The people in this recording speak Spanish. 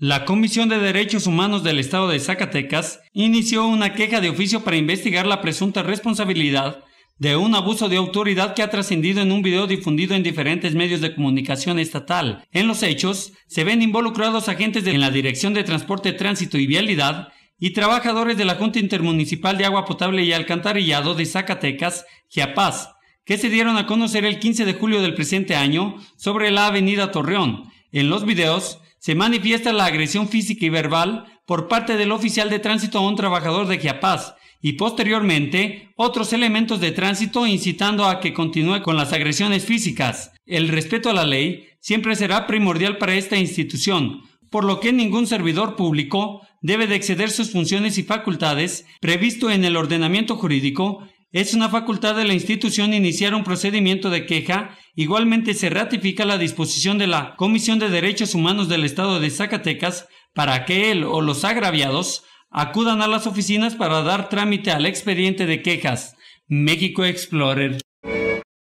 La Comisión de Derechos Humanos del Estado de Zacatecas inició una queja de oficio para investigar la presunta responsabilidad de un abuso de autoridad que ha trascendido en un video difundido en diferentes medios de comunicación estatal. En los hechos, se ven involucrados agentes de la Dirección de Transporte, Tránsito y Vialidad y trabajadores de la Junta Intermunicipal de Agua Potable y Alcantarillado de Zacatecas, Chiapas, que se dieron a conocer el 15 de julio del presente año sobre la avenida Torreón en los videos se manifiesta la agresión física y verbal por parte del oficial de tránsito a un trabajador de Chiapas y posteriormente otros elementos de tránsito incitando a que continúe con las agresiones físicas. El respeto a la ley siempre será primordial para esta institución, por lo que ningún servidor público debe de exceder sus funciones y facultades previsto en el ordenamiento jurídico es una facultad de la institución iniciar un procedimiento de queja. Igualmente se ratifica la disposición de la Comisión de Derechos Humanos del Estado de Zacatecas para que él o los agraviados acudan a las oficinas para dar trámite al expediente de quejas. México Explorer.